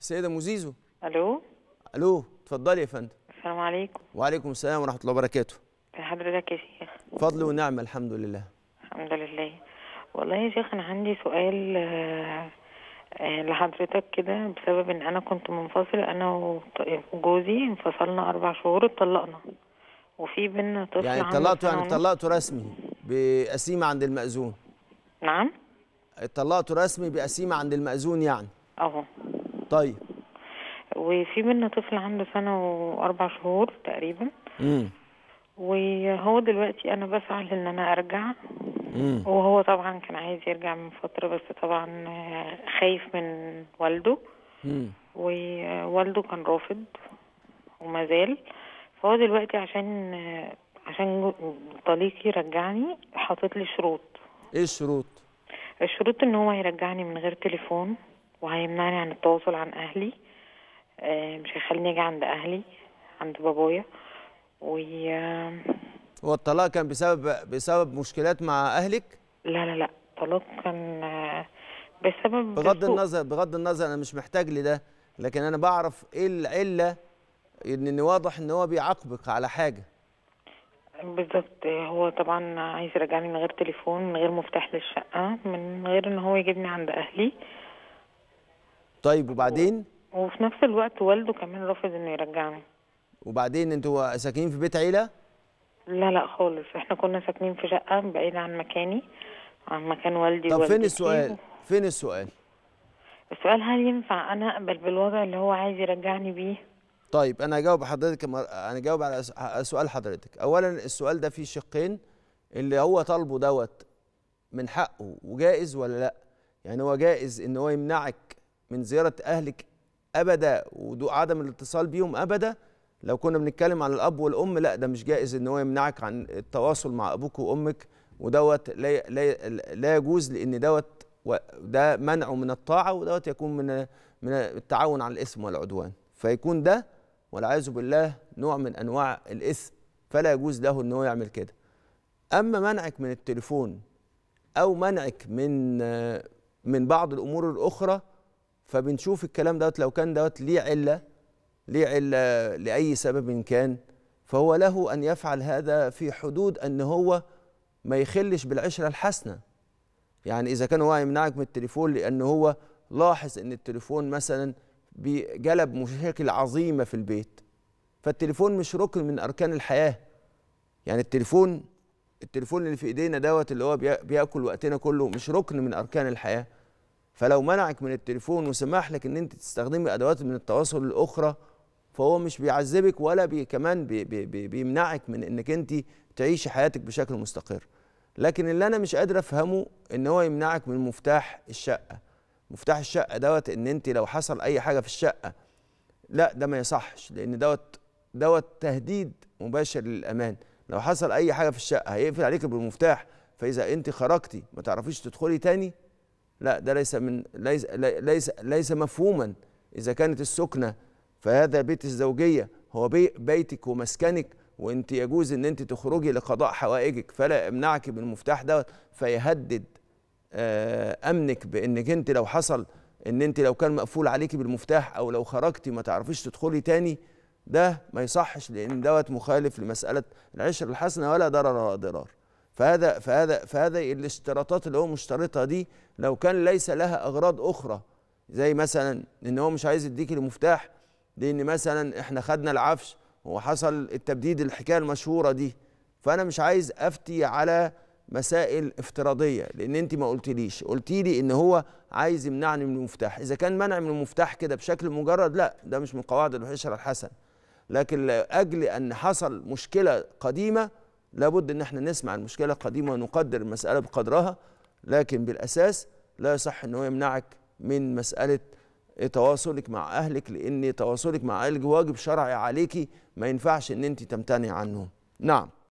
السيده مزيزو الو الو اتفضلي يا فندم السلام عليكم وعليكم السلام ورحمه الله وبركاته حضرتك يا شيخ فضل ونعمة الحمد لله الحمد لله والله يا شيخ انا عندي سؤال آه، آه، لحضرتك كده بسبب ان انا كنت منفصل انا وجوزي انفصلنا اربع شهور اتطلقنا وفي بينا طفل يعني اتطلقتوا يعني اتطلقتوا رسمي بقسيمه عند المأذون نعم اتطلقتوا رسمي بقسيمه عند المأذون يعني اهو طيب وفي منا طفل عنده سنة وأربع شهور تقريبا امم وهو دلوقتي أنا بسعى لأن أنا أرجع مم. وهو طبعا كان عايز يرجع من فترة بس طبعا خايف من والده مم. ووالده كان رافض وما زال فهو دلوقتي عشان عشان طليقي رجعني حاطط لي شروط ايه الشروط الشروط ان هو هيرجعني من غير تليفون وهيمنعني عن التواصل عن أهلي آه، مش هيخليني أجي عند أهلي عند بابايا و هو الطلاق كان بسبب بسبب مشكلات مع أهلك؟ لا لا لا الطلاق كان آه، بسبب بغض النظر بغض النظر أنا مش محتاج لده لكن أنا بعرف إيه العلة إن إن واضح إن هو بيعاقبك على حاجة بالظبط هو طبعا عايز يرجعني من غير تليفون من غير مفتاح للشقه من غير ان هو يجيبني عند اهلي طيب وبعدين وفي نفس الوقت والده كمان رافض انه يرجعني وبعدين انتوا ساكنين في بيت عيله لا لا خالص احنا كنا ساكنين في شقه بعيد عن مكاني عن مكان والدي طب فين السؤال فين السؤال السؤال هل ينفع انا اقبل بالوضع اللي هو عايز يرجعني بيه طيب انا هجاوب حضرتك مر... انا هجاوب على سؤال حضرتك اولا السؤال ده فيه شقين اللي هو طالبه دوت من حقه وجائز ولا لا يعني هو جائز ان هو يمنعك من زياره اهلك ابدا وعدم الاتصال بيهم ابدا لو كنا بنتكلم عن الاب والام لا ده مش جائز ان هو يمنعك عن التواصل مع ابوك وامك ودوت لا, لا, لا يجوز لان دوت ده منعه من الطاعه ودوت يكون من من التعاون على الاثم والعدوان فيكون ده والعياذ بالله نوع من انواع الاثم فلا يجوز له ان هو يعمل كده اما منعك من التليفون او منعك من من بعض الامور الاخرى فبنشوف الكلام دوت لو كان دوت ليه عله ليه عله لاي سبب إن كان فهو له ان يفعل هذا في حدود ان هو ما يخلش بالعشره الحسنه يعني اذا كان هو يمنعك من التليفون لان هو لاحظ ان التليفون مثلا بجلب مشاكل عظيمه في البيت فالتليفون مش ركن من اركان الحياه يعني التليفون التليفون اللي في ايدينا دوت اللي هو بياكل وقتنا كله مش ركن من اركان الحياه فلو منعك من التليفون وسمح لك ان انت تستخدمي ادوات من التواصل الاخرى فهو مش بيعذبك ولا بي كمان بي بي بي بيمنعك من انك انت تعيشي حياتك بشكل مستقر لكن اللي انا مش قادر افهمه ان هو يمنعك من مفتاح الشقه مفتاح الشقه دوت ان انت لو حصل اي حاجه في الشقه لا ده ما يصحش لان دوت دوت تهديد مباشر للامان لو حصل اي حاجه في الشقه هيقفل عليك بالمفتاح فاذا انت خرجتي ما تعرفيش تدخلي تاني لا ده ليس من ليس ليس ليس مفهوما اذا كانت السكنه فهذا بيت الزوجيه هو بي بيتك ومسكنك وانت يجوز ان انت تخرجي لقضاء حوائجك فلا امنعك بالمفتاح دوت فيهدد آه، امنك بانك انت لو حصل ان انت لو كان مقفول عليكي بالمفتاح او لو خرجتي ما تعرفيش تدخلي تاني ده ما يصحش لان دوت مخالف لمساله العشر الحسنه ولا ضرر ولا ضرار فهذا فهذا فهذا الاشتراطات اللي هو مشترطها دي لو كان ليس لها اغراض اخرى زي مثلا ان هو مش عايز يديك المفتاح لان مثلا احنا خدنا العفش وحصل التبديد الحكايه المشهوره دي فانا مش عايز افتي على مسائل افتراضيه لان انت ما قلتليش قلتي لي ان هو عايز يمنعني من المفتاح اذا كان منع من المفتاح كده بشكل مجرد لا ده مش من قواعد الحشره الحسن لكن لاجل ان حصل مشكله قديمه لابد ان احنا نسمع المشكله القديمه ونقدر المساله بقدرها لكن بالاساس لا يصح ان هو يمنعك من مساله تواصلك مع اهلك لان تواصلك مع اهلك واجب شرعي عليكي ما ينفعش ان انت تمتنعي عنه نعم